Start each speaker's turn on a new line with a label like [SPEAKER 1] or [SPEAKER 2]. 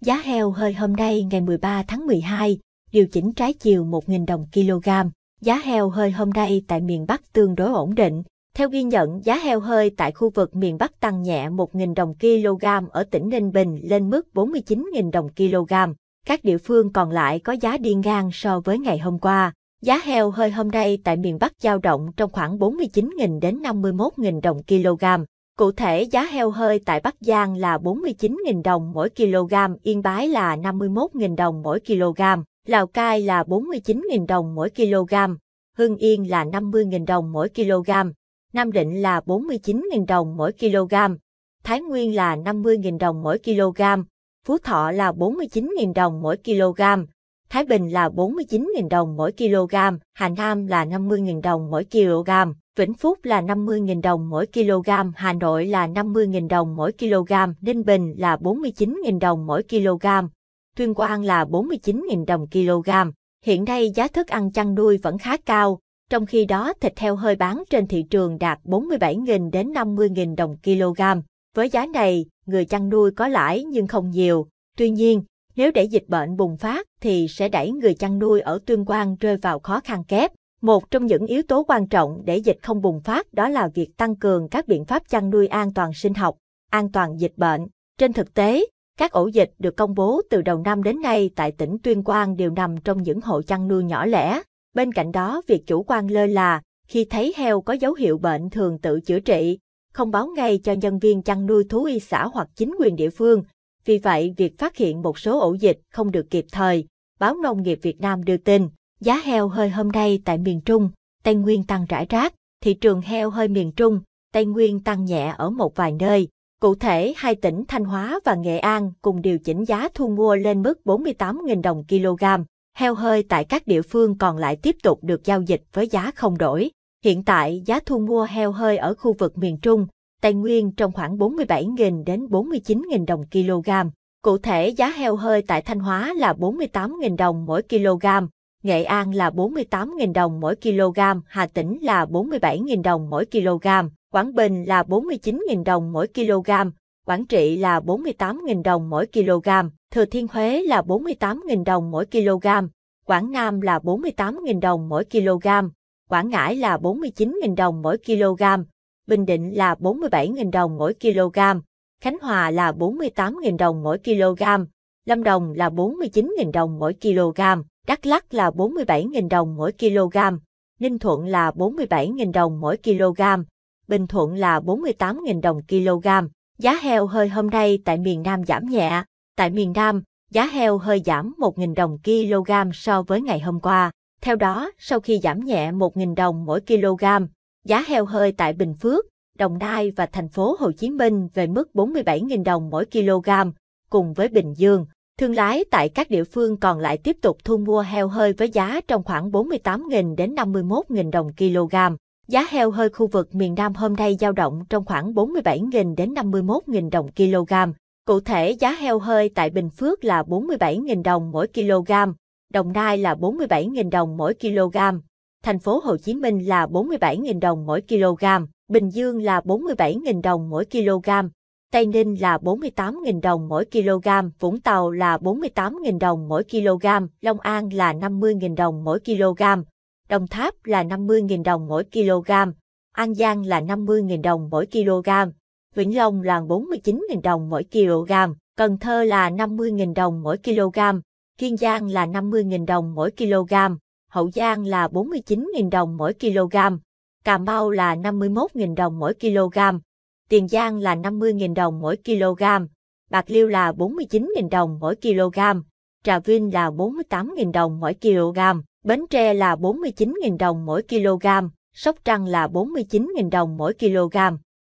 [SPEAKER 1] Giá heo hơi hôm nay ngày 13 tháng 12 điều chỉnh trái chiều 1.000 đồng kg. Giá heo hơi hôm nay tại miền Bắc tương đối ổn định. Theo ghi nhận, giá heo hơi tại khu vực miền Bắc tăng nhẹ 1.000 đồng kg ở tỉnh Ninh Bình lên mức 49.000 đồng kg. Các địa phương còn lại có giá đi ngang so với ngày hôm qua. Giá heo hơi hôm nay tại miền Bắc dao động trong khoảng 49.000 đến 51.000 đồng kg. Cụ thể giá heo hơi tại Bắc Giang là 49.000 đồng mỗi kg, Yên Bái là 51.000 đồng mỗi kg, Lào Cai là 49.000 đồng mỗi kg, Hưng Yên là 50.000 đồng mỗi kg, Nam Định là 49.000 đồng mỗi kg, Thái Nguyên là 50.000 đồng mỗi kg, Phú Thọ là 49.000 đồng mỗi kg, Thái Bình là 49.000 đồng mỗi kg, Hà Nam là 50.000 đồng mỗi kg. Vĩnh Phúc là 50.000 đồng mỗi kg, Hà Nội là 50.000 đồng mỗi kg, Ninh Bình là 49.000 đồng mỗi kg, Tuyên Quang là 49.000 đồng kg. Hiện nay giá thức ăn chăn nuôi vẫn khá cao, trong khi đó thịt heo hơi bán trên thị trường đạt 47.000 đến 50.000 đồng kg. Với giá này, người chăn nuôi có lãi nhưng không nhiều. Tuy nhiên, nếu để dịch bệnh bùng phát thì sẽ đẩy người chăn nuôi ở Tuyên Quang rơi vào khó khăn kép. Một trong những yếu tố quan trọng để dịch không bùng phát đó là việc tăng cường các biện pháp chăn nuôi an toàn sinh học, an toàn dịch bệnh. Trên thực tế, các ổ dịch được công bố từ đầu năm đến nay tại tỉnh Tuyên Quang đều nằm trong những hộ chăn nuôi nhỏ lẻ. Bên cạnh đó, việc chủ quan lơ là, khi thấy heo có dấu hiệu bệnh thường tự chữa trị, không báo ngay cho nhân viên chăn nuôi thú y xã hoặc chính quyền địa phương. Vì vậy, việc phát hiện một số ổ dịch không được kịp thời, báo nông nghiệp Việt Nam đưa tin. Giá heo hơi hôm nay tại miền Trung, Tây Nguyên tăng rải rác, thị trường heo hơi miền Trung, Tây Nguyên tăng nhẹ ở một vài nơi. Cụ thể, hai tỉnh Thanh Hóa và Nghệ An cùng điều chỉnh giá thu mua lên mức 48.000 đồng kg. Heo hơi tại các địa phương còn lại tiếp tục được giao dịch với giá không đổi. Hiện tại, giá thu mua heo hơi ở khu vực miền Trung, Tây Nguyên trong khoảng 47.000 đến 49.000 đồng kg. Cụ thể, giá heo hơi tại Thanh Hóa là 48.000 đồng mỗi kg, Nghệ An là 48.000 đồng mỗi kg, Hà Tĩnh là 47.000 đồng mỗi kg, Quảng Bình là 49.000 đồng mỗi kg, Quảng Trị là 48.000 đồng mỗi kg, Thừa Thiên Huế là 48.000 đồng mỗi kg, Quảng Nam là 48.000 đồng mỗi kg, Quảng Ngãi là 49.000 đồng mỗi kg, Bình Định là 47.000 đồng mỗi kg, Khánh Hòa là 48.000 đồng mỗi kg, Lâm Đồng là 49.000 đồng mỗi kg. Đắk Lắk là 47.000 đồng mỗi kg, Ninh Thuận là 47.000 đồng mỗi kg, Bình Thuận là 48.000 đồng kg. Giá heo hơi hôm nay tại miền Nam giảm nhẹ, tại miền Nam, giá heo hơi giảm 1.000 đồng kg so với ngày hôm qua. Theo đó, sau khi giảm nhẹ 1.000 đồng mỗi kg, giá heo hơi tại Bình Phước, Đồng Nai và thành phố Hồ Chí Minh về mức 47.000 đồng mỗi kg, cùng với Bình Dương. Thương lái tại các địa phương còn lại tiếp tục thu mua heo hơi với giá trong khoảng 48.000 đến 51.000 đồng kg. Giá heo hơi khu vực miền Nam hôm nay dao động trong khoảng 47.000 đến 51.000 đồng kg. Cụ thể giá heo hơi tại Bình Phước là 47.000 đồng mỗi kg, Đồng Nai là 47.000 đồng mỗi kg, thành phố Hồ Chí Minh là 47.000 đồng mỗi kg, Bình Dương là 47.000 đồng mỗi kg. Tây Ninh là 48.000 đồng mỗi kg, Vũng Tàu là 48.000 đồng mỗi kg, Long An là 50.000 đồng mỗi kg, Đồng Tháp là 50.000 đồng mỗi kg, An Giang là 50.000 đồng mỗi kg, Vĩnh Long là 49.000 đồng mỗi kg, Cần Thơ là 50.000 đồng mỗi kg, Kiên Giang là 50.000 đồng mỗi kg, Hậu Giang là 49.000 đồng mỗi kg, Cà Mau là 51.000 đồng mỗi kg, Tiền Giang là 50.000 đồng mỗi kg, Bạc Liêu là 49.000 đồng mỗi kg, Trà Vinh là 48.000 đồng mỗi kg, Bến Tre là 49.000 đồng mỗi kg, Sóc Trăng là 49.000 đồng mỗi kg.